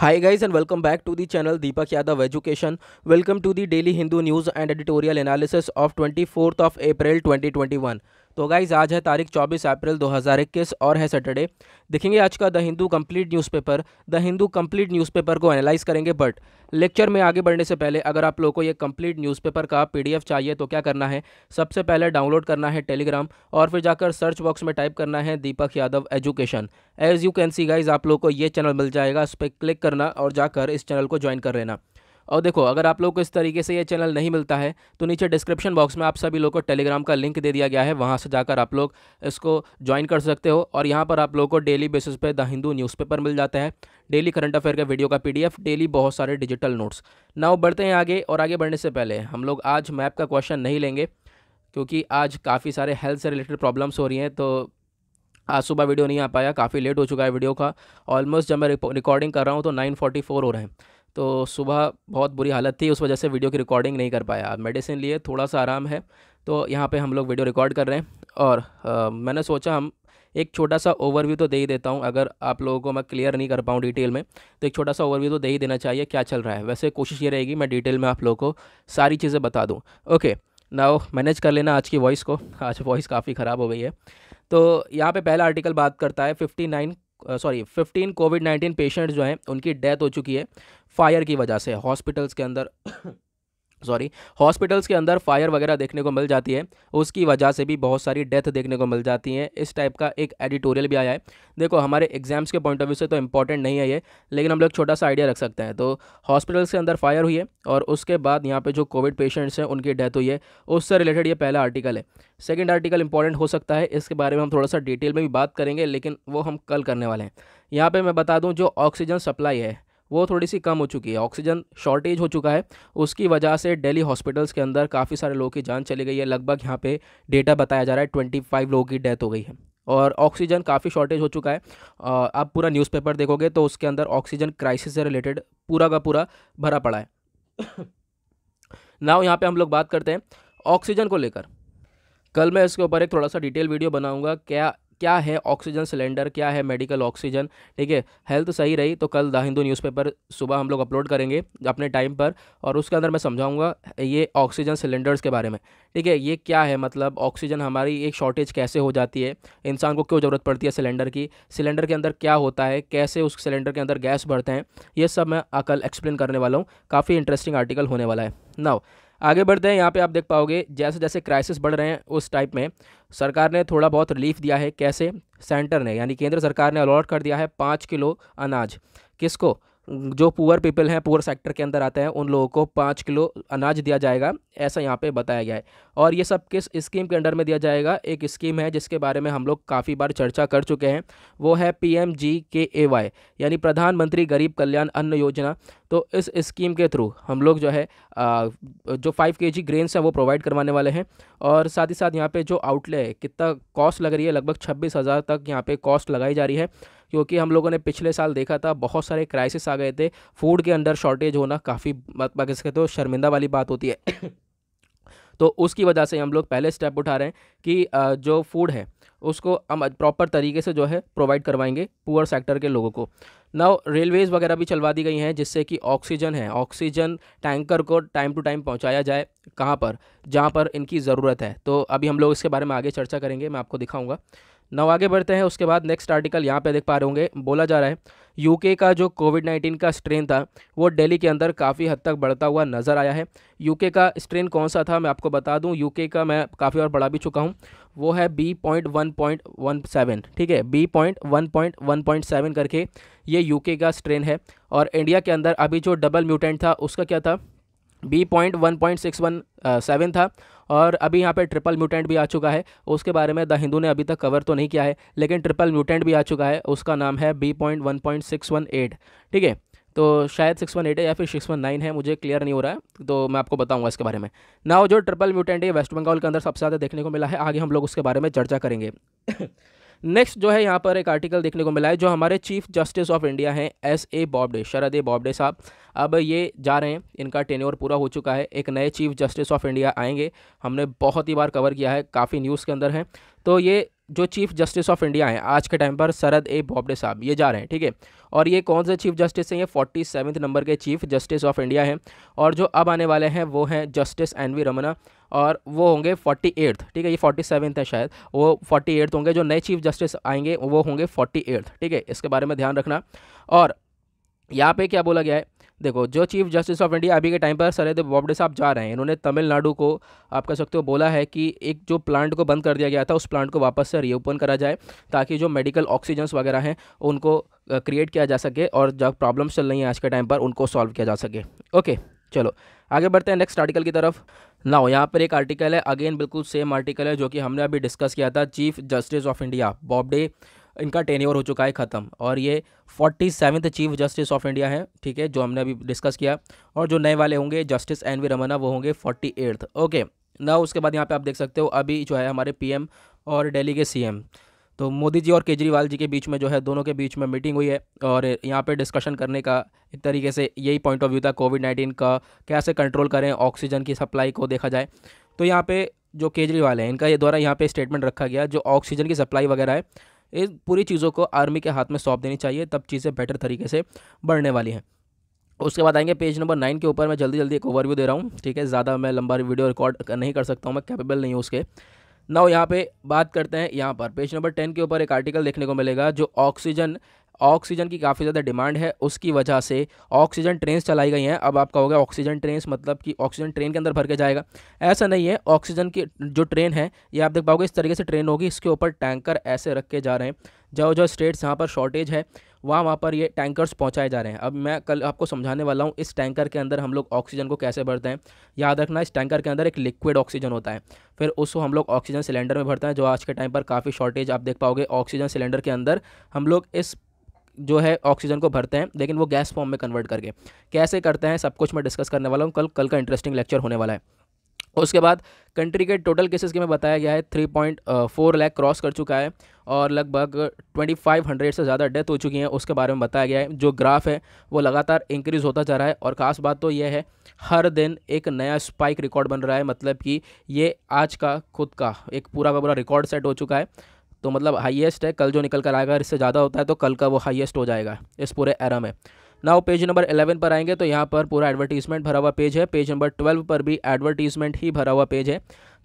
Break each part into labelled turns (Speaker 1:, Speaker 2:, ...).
Speaker 1: Hi guys and welcome back to the channel Deepak Yadav Education. Welcome to the daily Hindu news and editorial analysis of 24th of April 2021. तो guys आज है तारीख 24 अप्रैल 2021 और है Saturday देखेंगे आज का the Hindu complete newspaper the Hindu complete newspaper को एनालाइज करेंगे बट लेक्चर में आगे बढ़ने से पहले अगर आप लोगों को ये कंप्लीट न्यूज़पेपर का पीडीएफ चाहिए तो क्या करना है सबसे पहले डाउनलोड करना है टेलीग्राम और फिर जाकर सर्च बॉक्स में टाइप करना है Deepak Yadav education as you can see guys आप लोग को ये चैनल मिल जाएगा उस पर क्लिक करना और जाकर इस चैनल को ज्वाइन कर लेना और देखो अगर आप लोग को इस तरीके से ये चैनल नहीं मिलता है तो नीचे डिस्क्रिप्शन बॉक्स में आप सभी लोग को टेलीग्राम का लिंक दे दिया गया है वहाँ से जाकर आप लोग इसको ज्वाइन कर सकते हो और यहाँ पर आप लोगों को डेली बेसिस पे द हिंदू न्यूज़पेपर मिल जाता है डेली करंट अफेयर का वीडियो का पीडीएफ डेली बहुत सारे डिजिटल नोट्स नाउ बढ़ते हैं आगे और आगे बढ़ने से पहले हम लोग आज मैप का क्वेश्चन नहीं लेंगे क्योंकि आज काफ़ी सारे हेल्थ से रिलेटेड प्रॉब्लम्स हो रही हैं तो आज सुबह वीडियो नहीं आ पाया काफ़ी लेट हो चुका है वीडियो का ऑलमोस्ट जब मैं रिकॉर्डिंग कर रहा हूँ तो नाइन हो रहे हैं तो सुबह बहुत बुरी हालत थी उस वजह से वीडियो की रिकॉर्डिंग नहीं कर पाया मेडिसिन लिए थोड़ा सा आराम है तो यहाँ पे हम लोग वीडियो रिकॉर्ड कर रहे हैं और आ, मैंने सोचा हम एक छोटा सा ओवरव्यू तो दे ही देता हूँ अगर आप लोगों को मैं क्लियर नहीं कर पाऊँ डिटेल में तो एक छोटा सा ओवरव्यू तो दे ही देना चाहिए क्या चल रहा है वैसे कोशिश ये रहेगी मैं डिटेल में आप लोगों को सारी चीज़ें बता दूँ ओके नाओ मैनेज कर लेना आज की वॉइस को आज वॉइस काफ़ी ख़राब हो गई है तो यहाँ पे पहला आर्टिकल बात करता है 59 sorry fifteen covid nineteen patients जो हैं उनकी डेथ हो चुकी है फायर की वजह से हॉस्पिटल्स के अंदर सॉरी हॉस्पिटल्स के अंदर फायर वगैरह देखने को मिल जाती है उसकी वजह से भी बहुत सारी डेथ देखने को मिल जाती हैं इस टाइप का एक एडिटोरियल भी आया है देखो हमारे एग्जाम्स के पॉइंट ऑफ व्यू से तो इंपॉर्टेंट नहीं है ये लेकिन हम लोग छोटा सा आइडिया रख सकते हैं तो हॉस्पिटल्स के अंदर फायर हुई है और उसके बाद यहाँ पर जो कोविड पेशेंट्स हैं उनकी डेथ हुई है उससे रिलेटेड ये पहला आर्टिकल है सेकेंड आर्टिकल इंपॉर्टेंट हो सकता है इसके बारे में हम थोड़ा सा डिटेल में भी बात करेंगे लेकिन वो हम कल करने वाले हैं यहाँ पर मैं बता दूँ जो ऑक्सीजन सप्लाई है वो थोड़ी सी कम हो चुकी है ऑक्सीजन शॉर्टेज हो चुका है उसकी वजह से दिल्ली हॉस्पिटल्स के अंदर काफ़ी सारे लोगों की जान चली गई है लगभग यहाँ पे डेटा बताया जा रहा है ट्वेंटी फाइव लोगों की डेथ हो गई है और ऑक्सीजन काफ़ी शॉर्टेज हो चुका है आप पूरा न्यूज़पेपर देखोगे तो उसके अंदर ऑक्सीजन क्राइसिस से रिलेटेड पूरा का पूरा भरा पड़ा है नाव यहाँ पर हम लोग बात करते हैं ऑक्सीजन को लेकर कल मैं इसके ऊपर एक थोड़ा सा डिटेल वीडियो बनाऊंगा क्या क्या है ऑक्सीजन सिलेंडर क्या है मेडिकल ऑक्सीजन ठीक है हेल्थ सही रही तो कल द हिंदू न्यूज़पेपर सुबह हम लोग अपलोड करेंगे अपने टाइम पर और उसके अंदर मैं समझाऊंगा ये ऑक्सीजन सिलेंडर्स के बारे में ठीक है ये क्या है मतलब ऑक्सीजन हमारी एक शॉर्टेज कैसे हो जाती है इंसान को क्यों ज़रूरत पड़ती है सिलेंडर की सिलेंडर के अंदर क्या होता है कैसे उस सिलेंडर के अंदर गैस भरते हैं ये सब मैं कल एक्सप्लेन करने वाला हूँ काफ़ी इंटरेस्टिंग आर्टिकल होने वाला है नाउ आगे बढ़ते हैं यहाँ पे आप देख पाओगे जैसे जैसे क्राइसिस बढ़ रहे हैं उस टाइप में सरकार ने थोड़ा बहुत रिलीफ दिया है कैसे सेंटर ने यानी केंद्र सरकार ने अलॉट कर दिया है पाँच किलो अनाज किसको जो पुअर पीपल हैं पुअर सेक्टर के अंदर आते हैं उन लोगों को पाँच किलो अनाज दिया जाएगा ऐसा यहाँ पे बताया गया है और ये सब किस स्कीम के अंडर में दिया जाएगा एक स्कीम है जिसके बारे में हम लोग काफ़ी बार चर्चा कर चुके हैं वो है पी एम जी के ए वाई यानी प्रधानमंत्री गरीब कल्याण अन्न योजना तो इस स्कीम के थ्रू हम लोग जो है आ, जो फाइव के जी ग्रेन्स हैं वो प्रोवाइड करवाने वाले हैं और साथ ही साथ यहाँ पे जो आउटले है कितना कॉस्ट लग रही है लगभग छब्बीस हज़ार तक यहाँ पे कॉस्ट लगाई जा रही है क्योंकि हम लोगों ने पिछले साल देखा था बहुत सारे क्राइसिस आ गए थे फूड के अंडर शॉर्टेज होना काफ़ी बात मतलब बाकी तो शर्मिंदा वाली बात होती है तो उसकी वजह से हम लोग पहले स्टेप उठा रहे हैं कि जो फूड है उसको हम प्रॉपर तरीके से जो है प्रोवाइड करवाएंगे पुअर सेक्टर के लोगों को नाउ रेलवेज़ वगैरह भी चलवा दी गई हैं जिससे कि ऑक्सीजन है ऑक्सीजन टैंकर को टाइम टू टाइम पहुंचाया जाए कहाँ पर जहाँ पर इनकी ज़रूरत है तो अभी हम लोग इसके बारे में आगे चर्चा करेंगे मैं आपको दिखाऊँगा नौ आगे बढ़ते हैं उसके बाद नेक्स्ट आर्टिकल यहाँ पे देख पा रहे होंगे बोला जा रहा है यूके का जो कोविड नाइन्टीन का स्ट्रेन था वो दिल्ली के अंदर काफ़ी हद तक बढ़ता हुआ नज़र आया है यूके का स्ट्रेन कौन सा था मैं आपको बता दूं यूके का मैं काफ़ी और बढ़ा भी चुका हूँ वो है B point one point one seven ठीक है B point one point one point seven करके ये यूके का स्ट्रेन है और इंडिया के अंदर अभी जो डबल म्यूटेंट था उसका क्या था B point one point six one seven था और अभी यहाँ पर ट्रिपल म्यूटेंट भी आ चुका है उसके बारे में द हिंदू ने अभी तक कवर तो नहीं किया है लेकिन ट्रिपल म्यूटेंट भी आ चुका है उसका नाम है B point one point six one eight ठीक है तो शायद सिक्स वन एट है या फिर सिक्स वन नाइन है मुझे क्लियर नहीं हो रहा है तो मैं आपको बताऊंगा इसके बारे में ना जो ट्रिपल म्यूटेंट है वेस्ट बंगाल के अंदर सबसे ज़्यादा देखने को मिला है आगे हम लोग उसके बारे में चर्चा करेंगे नेक्स्ट जो है यहाँ पर एक आर्टिकल देखने को मिला है जो हमारे चीफ जस्टिस ऑफ इंडिया हैं S A Bobde Sharad A Bobde साहब अब ये जा रहे हैं इनका टेन्योर पूरा हो चुका है एक नए चीफ जस्टिस ऑफ इंडिया आएंगे हमने बहुत ही बार कवर किया है काफ़ी न्यूज़ के अंदर हैं तो ये जो चीफ जस्टिस ऑफ इंडिया हैं आज के टाइम पर शरद ए बॉबडे साहब ये जा रहे हैं ठीक है और ये कौन से चीफ जस्टिस हैं ये फोर्टी सेवन्थ नंबर के चीफ जस्टिस ऑफ इंडिया हैं और जो अब आने वाले हैं वो हैं जस्टिस एन वी रमना और वो होंगे फोर्टी एट्थ ठीक है ये फोर्टी सेवन्थ है शायद वो फोर्टी एट्थ होंगे जो नए चीफ जस्टिस आएंगे वो होंगे फोर्टी एट्थ ठीक है इसके बारे में ध्यान रखना और यहाँ पे क्या बोला गया है देखो जो चीफ जस्टिस ऑफ इंडिया अभी के टाइम पर सरहद बॉबडे साहब जा रहे हैं इन्होंने तमिलनाडु को आप कह सकते हो बोला है कि एक जो प्लांट को बंद कर दिया गया था उस प्लांट को वापस से रीओपन करा जाए ताकि जो मेडिकल ऑक्सीजन्स वगैरह हैं उनको क्रिएट किया जा सके और जब प्रॉब्लम्स चल रही हैं आज के टाइम पर उनको सॉल्व किया जा सके ओके चलो आगे बढ़ते हैं नेक्स्ट आर्टिकल की तरफ नाउ यहाँ पर एक आर्टिकल है अगेन बिल्कुल सेम आर्टिकल है जो कि हमने अभी डिस्कस किया था chief justice of India Bobde इनका टेन्योर हो चुका है ख़त्म और ये forty seventh chief justice of India हैं ठीक है जो हमने अभी डिस्कस किया और जो नए वाले होंगे जस्टिस एन वी रमना वो होंगे फोर्टी एट्थ ओके ना उसके बाद यहाँ पे आप देख सकते हो अभी जो है हमारे पीएम और दिल्ली के सीएम तो मोदी जी और केजरीवाल जी के बीच में जो है दोनों के बीच में मीटिंग हुई है और यहाँ पे डिस्कशन करने का एक तरीके से यही पॉइंट ऑफ व्यू था कोविड नाइन्टीन का कैसे कंट्रोल करें ऑक्सीजन की सप्लाई को देखा जाए तो यहाँ पे जो केजरीवाल हैं इनका ये द्वारा यहाँ पे स्टेटमेंट रखा गया जो ऑक्सीजन की सप्लाई वगैरह है इन पूरी चीज़ों को आर्मी के हाथ में सौंप देनी चाहिए तब चीज़ें बेटर तरीके से बढ़ने वाली हैं उसके बाद आएंगे पेज नंबर नाइन के ऊपर मैं जल्दी जल्दी एक ओवरव्यू दे रहा हूँ ठीक है ज़्यादा मैं लंबा वीडियो रिकॉर्ड नहीं कर सकता हूँ मैं कैपेबल नहीं हूँ उसके नाउ यहाँ पे बात करते हैं यहाँ पर पेज नंबर टेन के ऊपर एक आर्टिकल देखने को मिलेगा जो ऑक्सीजन ऑक्सीजन की काफ़ी ज़्यादा डिमांड है उसकी वजह से ऑक्सीजन ट्रेन चलाई गई हैं अब आपका होगा ऑक्सीजन ट्रेन मतलब कि ऑक्सीजन ट्रेन के अंदर भर के जाएगा ऐसा नहीं है ऑक्सीजन की जो ट्रेन है ये आप देख पाओगे इस तरीके से ट्रेन होगी इसके ऊपर टैंकर ऐसे रख के जा रहे हैं जो जो स्टेट्स यहाँ पर शॉर्टेज है वहाँ वहाँ पर ये टैंकर्स पहुँचाए जा रहे हैं अब मैं कल आपको समझाने वाला हूँ इस टैंकर के अंदर हम लोग ऑक्सीजन को कैसे भरते हैं याद रखना इस टैंकर के अंदर एक लिक्विड ऑक्सीजन होता है फिर उसको हम लोग ऑक्सीजन सिलेंडर में भरते हैं जो आज के टाइम पर काफ़ी शॉर्टेज आप देख पाओगे ऑक्सीजन सिलेंडर के अंदर हम लोग इस जो है ऑक्सीजन को भरते हैं लेकिन वो गैस फॉर्म में कन्वर्ट करके कैसे करते हैं सब कुछ मैं डिस्कस करने वाला हूँ कल कल का इंटरेस्टिंग लेक्चर होने वाला है उसके बाद कंट्री के टोटल केसेस के में बताया गया है three point four lakh cross कर चुका है और लगभग ट्वेंटी फाइव हंड्रेड से ज़्यादा डेथ हो चुकी हैं उसके बारे में बताया गया है जो ग्राफ है वो लगातार इंक्रीज़ होता जा रहा है और ख़ास बात तो यह है हर दिन एक नया स्पाइक रिकॉर्ड बन रहा है मतलब कि ये आज का खुद का एक पूरा का पूरा रिकॉर्ड सेट हो चुका है तो मतलब हाईएस्ट है कल जो निकल कर आएगा इससे ज़्यादा होता है तो कल का वो हाईएस्ट हो जाएगा इस पूरे एरा में नाउ पेज नंबर एलेवन पर आएंगे तो यहाँ पर पूरा एडवर्टीजमेंट भरा हुआ पेज है पेज नंबर ट्वेल्व पर भी एडवर्टीजमेंट ही भरा हुआ पेज है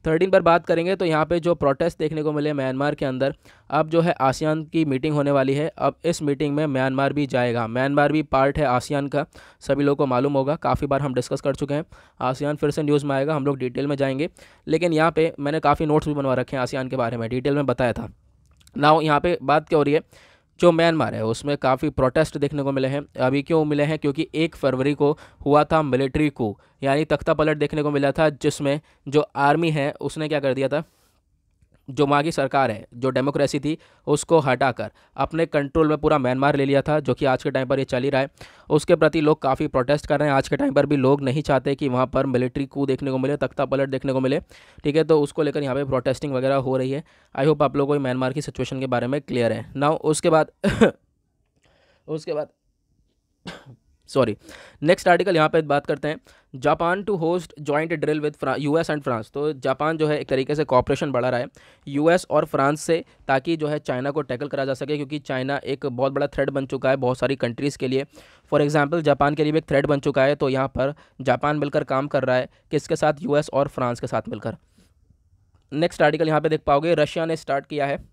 Speaker 1: थर्टीन पर बात करेंगे तो यहाँ पे जो प्रोटेस्ट देखने को मिले म्यांमार के अंदर अब जो है आसियान की मीटिंग होने वाली है अब इस मीटिंग में म्यांमार भी जाएगा म्यांमार भी पार्ट है आसियान का सभी लोगों को मालूम होगा काफ़ी बार हम डिस्कस कर चुके हैं आसियान फिर से न्यूज़ में आएगा हम लोग डिटेल में जाएंगे लेकिन यहाँ पर मैंने काफ़ी नोट्स भी बनवा रखे हैं आसियान के बारे में डिटेल में बताया था नाउ यहाँ पे बात क्या हो रही है जो म्यांमार है उसमें काफ़ी प्रोटेस्ट देखने को मिले हैं अभी क्यों मिले हैं क्योंकि एक फरवरी को हुआ था मिलिट्री को यानी तख्ता पलट देखने को मिला था जिसमें जो आर्मी है उसने क्या कर दिया था जो मागी सरकार है जो डेमोक्रेसी थी उसको हटाकर अपने कंट्रोल में पूरा म्यांमार ले लिया था जो कि आज के टाइम पर ये चल ही रहा है उसके प्रति लोग काफ़ी प्रोटेस्ट कर रहे हैं आज के टाइम पर भी लोग नहीं चाहते कि वहाँ पर मिलिट्री को देखने को मिले तख्ता पलट देखने को मिले ठीक है तो उसको लेकर यहाँ पर प्रोटेस्टिंग वगैरह हो रही है आई होप आप लोगों को म्यांमार की सिचुएशन के बारे में क्लियर है ना उसके बाद उसके बाद सॉरी नेक्स्ट आर्टिकल यहाँ पे बात करते हैं Japan to host joint drill with US and France तो जापान जो है एक तरीके से कॉपरेशन बढ़ा रहा है यूएस और फ्रांस से ताकि जो है चाइना को टैकल करा जा सके क्योंकि चाइना एक बहुत बड़ा थ्रेड बन चुका है बहुत सारी कंट्रीज़ के लिए फॉर एग्जाम्पल जापान के लिए भी एक थ्रेड बन चुका है तो यहाँ पर जापान मिलकर काम कर रहा है किसके साथ यू और फ्रांस के साथ मिलकर नेक्स्ट आर्टिकल यहाँ पर देख पाओगे रशिया ने स्टार्ट किया है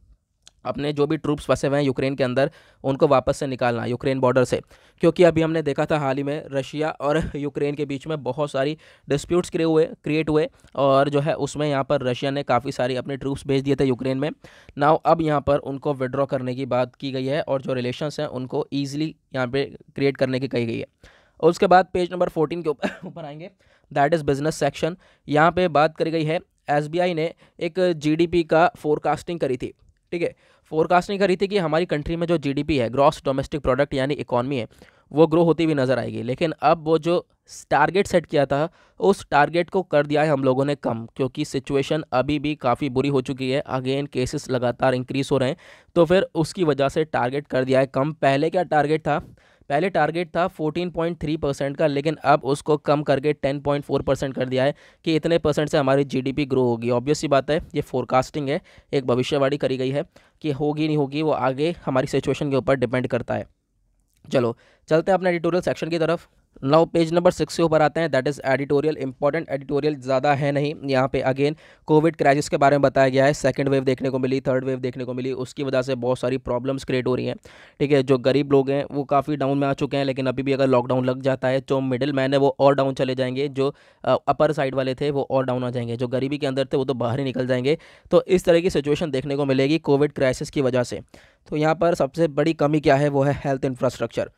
Speaker 1: अपने जो भी ट्रूप्स फंसे हुए हैं यूक्रेन के अंदर उनको वापस से निकालना यूक्रेन बॉर्डर से क्योंकि अभी हमने देखा था हाल ही में रशिया और यूक्रेन के बीच में बहुत सारी डिस्प्यूट्स क्रिए हुए क्रिएट हुए और जो है उसमें यहाँ पर रशिया ने काफ़ी सारी अपने ट्रूप्स भेज दिए थे यूक्रेन में नाव अब यहाँ पर उनको विड्रॉ करने की बात की गई है और जो रिलेशन हैं उनको ईजिली यहाँ पर क्रिएट करने की कही गई है उसके बाद पेज नंबर फोर्टीन के ऊपर आएंगे दैट इज़ बिजनेस सेक्शन यहाँ पर बात करी गई है एस ने एक जी का फोरकास्टिंग करी थी ठीक है फोरकास्ट नहीं करी थी कि हमारी कंट्री में जो जीडीपी है ग्रॉस डोमेस्टिक प्रोडक्ट यानी इकॉनमी है वो ग्रो होती हुई नज़र आएगी लेकिन अब वो जो टारगेट सेट किया था उस टारगेट को कर दिया है हम लोगों ने कम क्योंकि सिचुएशन अभी भी काफ़ी बुरी हो चुकी है अगेन केसेस लगातार इंक्रीज़ हो रहे हैं तो फिर उसकी वजह से टारगेट कर दिया है कम पहले क्या टारगेट था पहले टारगेट था 14.3 परसेंट का लेकिन अब उसको कम करके 10.4 परसेंट कर दिया है कि इतने परसेंट से हमारी जीडीपी ग्रो होगी ऑब्वियसली बात है ये फोरकास्टिंग है एक भविष्यवाणी करी गई है कि होगी नहीं होगी वो आगे हमारी सिचुएशन के ऊपर डिपेंड करता है चलो चलते हैं अपने एडिटोरियल सेक्शन की तरफ नाउ पेज नंबर सिक्स के ऊपर आते हैं that is editorial important editorial ज़्यादा है नहीं यहाँ पे अगेन कोविड क्राइसिस के बारे में बताया गया है सेकंड वेव देखने को मिली थर्ड वेव देखने को मिली उसकी वजह से बहुत सारी प्रॉब्लम्स क्रिएट हो रही हैं ठीक है जो गरीब लोग हैं वो काफ़ी डाउन में आ चुके हैं लेकिन अभी भी अगर लॉकडाउन लग जाता है जो मिडिल मैन है वो और डाउन चले जाएंगे जो अपर साइड वाले थे वो और डाउन आ जाएंगे जो गरीबी के अंदर थे वो तो बाहर ही निकल जाएंगे तो इस तरह की सिचुएशन देखने को मिलेगी कोविड क्राइसिस की वजह से तो यहाँ पर सबसे बड़ी कमी क्या है वो है हेल्थ इंफ्रास्ट्रक्चर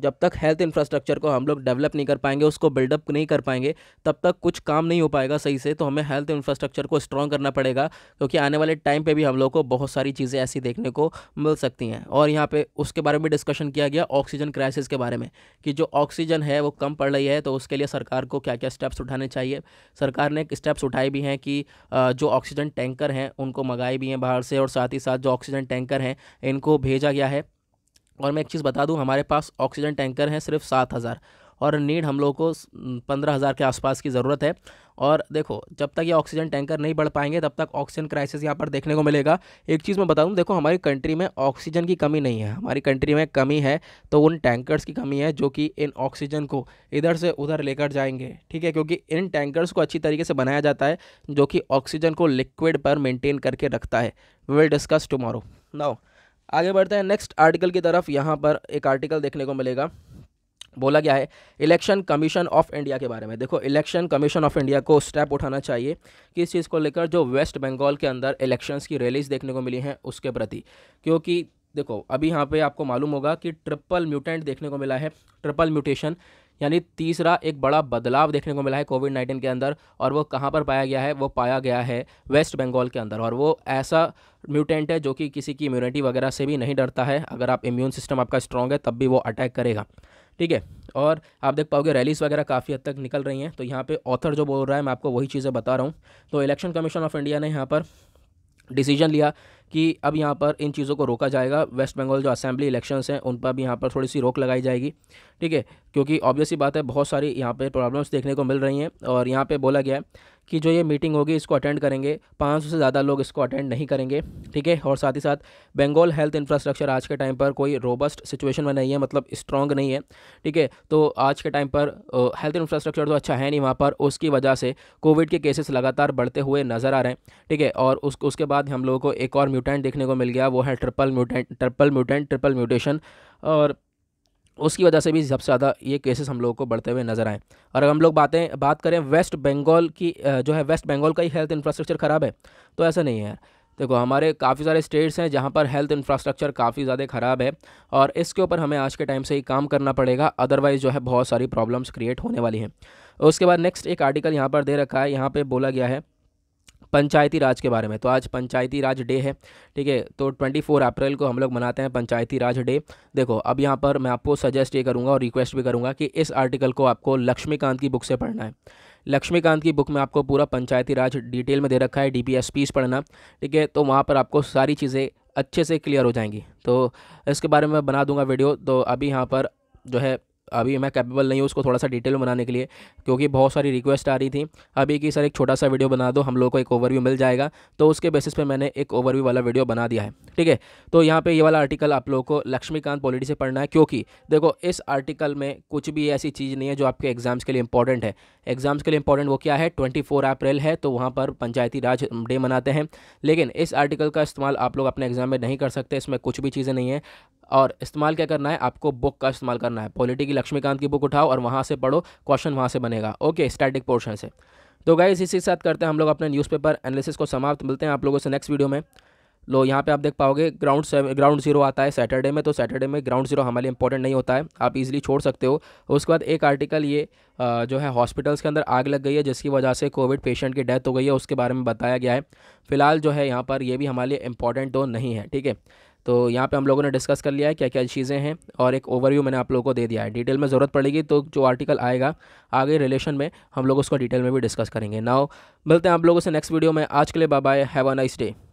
Speaker 1: जब तक हेल्थ इंफ्रास्ट्रक्चर को हम लोग डेवलप नहीं कर पाएंगे उसको बिल्डअप नहीं कर पाएंगे तब तक कुछ काम नहीं हो पाएगा सही से तो हमें हेल्थ इंफ्रास्ट्रक्चर को स्ट्रॉन्ग करना पड़ेगा क्योंकि आने वाले टाइम पर भी हम लोग को बहुत सारी चीज़ें ऐसी देखने को मिल सकती हैं और यहाँ पर उसके बारे में डिस्कशन किया गया ऑक्सीजन क्राइसिस के बारे में कि जो ऑक्सीजन है वो कम पड़ रही है तो उसके लिए सरकार को क्या क्या स्टेप्स उठाने चाहिए सरकार ने स्टेप्स उठाए भी हैं कि जो ऑक्सीजन टैंकर हैं उनको मंगाए भी हैं बाहर से और साथ ही साथ जो ऑक्सीजन टैंकर हैं इनको भेजा गया है और मैं एक चीज़ बता दूँ हमारे पास ऑक्सीजन टैंकर हैं सिर्फ सात हज़ार और नीड हम लोगों को पंद्रह हज़ार के आसपास की ज़रूरत है और देखो जब तक ये ऑक्सीजन टैंकर नहीं बढ़ पाएंगे तब तक ऑक्सीजन क्राइसिस यहाँ पर देखने को मिलेगा एक चीज़ मैं बता दूँ देखो हमारी कंट्री में ऑक्सीजन की कमी नहीं है हमारी कंट्री में कमी है तो उन टैंकर्स की कमी है जो कि इन ऑक्सीजन को इधर से उधर लेकर जाएंगे ठीक है क्योंकि इन टैंकर्स को अच्छी तरीके से बनाया जाता है जो कि ऑक्सीजन को लिक्विड पर मेनटेन करके रखता है we will discuss tomorrow now आगे बढ़ते हैं नेक्स्ट आर्टिकल की तरफ यहाँ पर एक आर्टिकल देखने को मिलेगा बोला गया है इलेक्शन कमीशन ऑफ इंडिया के बारे में देखो इलेक्शन कमीशन ऑफ इंडिया को स्टेप उठाना चाहिए कि इस चीज़ को लेकर जो वेस्ट बंगाल के अंदर इलेक्शंस की रैलीज देखने को मिली हैं उसके प्रति क्योंकि देखो अभी यहाँ पे आपको मालूम होगा कि ट्रिपल म्यूटेंट देखने को मिला है ट्रिपल म्यूटेशन यानी तीसरा एक बड़ा बदलाव देखने को मिला है कोविड नाइन्टीन के अंदर और वो कहाँ पर पाया गया है वो पाया गया है वेस्ट बंगाल के अंदर और वो ऐसा म्यूटेंट है जो कि किसी की इम्यूनिटी वगैरह से भी नहीं डरता है अगर आप इम्यून सिस्टम आपका स्ट्रॉन्ग है तब भी वो अटैक करेगा ठीक है और आप देख पाओगे रैलीस वगैरह काफ़ी हद तक निकल रही हैं तो यहाँ पे ऑथर जो बोल रहा है मैं आपको वही चीज़ें बता रहा हूँ तो इलेक्शन कमीशन ऑफ इंडिया ने यहाँ पर डिसीजन लिया कि अब यहाँ पर इन चीज़ों को रोका जाएगा वेस्ट बंगाल जो असेंबली इलेक्शंस हैं उन पर भी यहाँ पर थोड़ी सी रोक लगाई जाएगी ठीक है क्योंकि ऑब्वियसली बात है बहुत सारी यहाँ पे प्रॉब्लम्स देखने को मिल रही हैं और यहाँ पे बोला गया है कि जो ये मीटिंग होगी इसको अटेंड करेंगे 500 से ज़्यादा लोग इसको अटेंड नहीं करेंगे ठीक है और साथ ही साथ बंगाल हेल्थ इंफ्रास्ट्रक्चर आज के टाइम पर कोई रोबस्ट सिचुएशन में नहीं है मतलब स्ट्रॉन्ग नहीं है ठीक है तो आज के टाइम पर हेल्थ इंफ्रास्ट्रक्चर तो अच्छा है नहीं वहाँ पर उसकी वजह से कोविड के केसेस लगातार बढ़ते हुए नज़र आ रहे हैं ठीक है और उस, उसके बाद हम लोगों को एक और म्यूटेंट देखने को मिल गया वो है triple mutant triple mutant triple mutation और उसकी वजह से भी सबसे ज़्यादा ये केसेस हम लोगों को बढ़ते हुए नज़र आए और अगर हम लोग बातें बात करें वेस्ट बंगाल की जो है वेस्ट बंगाल का ही हेल्थ इंफ्रास्ट्रक्चर ख़राब है तो ऐसा नहीं है देखो हमारे काफ़ी सारे स्टेट्स हैं जहाँ पर हेल्थ इंफ्रास्ट्रक्चर काफ़ी ज़्यादा ख़राब है और इसके ऊपर हमें आज के टाइम से ही काम करना पड़ेगा अदरवाइज़ जो है बहुत सारी प्रॉब्लम्स क्रिएट होने वाली हैं उसके बाद नेक्स्ट एक आर्टिकल यहाँ पर दे रखा है यहाँ पर बोला गया है पंचायती राज के बारे में तो आज पंचायती राज डे है ठीक है तो 24 अप्रैल को हम लोग मनाते हैं पंचायती राज डे देखो अब यहाँ पर मैं आपको सजेस्ट ये करूँगा और रिक्वेस्ट भी करूँगा कि इस आर्टिकल को आपको लक्ष्मीकांत की बुक से पढ़ना है लक्ष्मीकांत की बुक में आपको पूरा पंचायती राज डिटेल में दे रखा है डी पी पढ़ना ठीक है तो वहाँ पर आपको सारी चीज़ें अच्छे से क्लियर हो जाएंगी तो इसके बारे में बना दूंगा वीडियो तो अभी यहाँ पर जो है अभी मैं कैपेबल नहीं हूँ उसको थोड़ा सा डिटेल में बनाने के लिए क्योंकि बहुत सारी रिक्वेस्ट आ रही थी अभी कि सर एक छोटा सा वीडियो बना दो हम लोग को एक ओवरव्यू मिल जाएगा तो उसके बेसिस पे मैंने एक ओवरव्यू वाला वीडियो बना दिया है ठीक है तो यहाँ पे ये वाला आर्टिकल आप लोग को लक्ष्मीकांत पॉलिटी से पढ़ना है क्योंकि देखो इस आर्टिकल में कुछ भी ऐसी चीज़ नहीं है जो आपके एग्ज़ाम्स के लिए इंपॉर्टेंट है एग्ज़ाम्स के लिए इंपॉर्टेंट वो क्या है ट्वेंटी अप्रैल है तो वहाँ पर पंचायती राज डे मनाते हैं लेकिन इस आर्टिकल का इस्तेमाल आप लोग अपने एग्ज़ाम में नहीं कर सकते इसमें कुछ भी चीज़ें नहीं है और इस्तेमाल क्या करना है आपको बुक का इस्तेमाल करना है पॉलिटी की लक्ष्मीकांत की बुक उठाओ और वहाँ से पढ़ो क्वेश्चन वहाँ से बनेगा ओके स्टैटिक पोर्शन से तो गाइज इसी के साथ करते हैं हम लोग अपने न्यूज़पेपर एनालिसिस को समाप्त मिलते हैं आप लोगों से नेक्स्ट वीडियो में लो यहाँ पे आप देख पाओगे ग्राउंड सेवन ग्राउंड जीरो आता है सैटरडे में तो सैटरडे में ग्राउंड जीरो हमारे लिए इंपॉर्टेंट नहीं होता है आप इजीली छोड़ सकते हो उसके बाद एक आर्टिकल ये जो है हॉस्पिटल्स के अंदर आग लग गई है जिसकी वजह से कोविड पेशेंट की डेथ हो गई है उसके बारे में बताया गया है फिलहाल जो है यहाँ पर ये भी हमारे लिए इंपॉर्टेंट तो नहीं है ठीक है तो यहाँ पे हम लोगों ने डिस्कस कर लिया है क्या क्या चीज़ें हैं और एक ओवरव्यू मैंने आप लोगों को दे दिया है डिटेल में ज़रूरत पड़ेगी तो जो आर्टिकल आएगा आगे रिलेशन में हम लोग उसको डिटेल में भी डिस्कस करेंगे नाउ मिलते हैं आप लोगों से नेक्स्ट वीडियो में आज के लिए bye have a nice day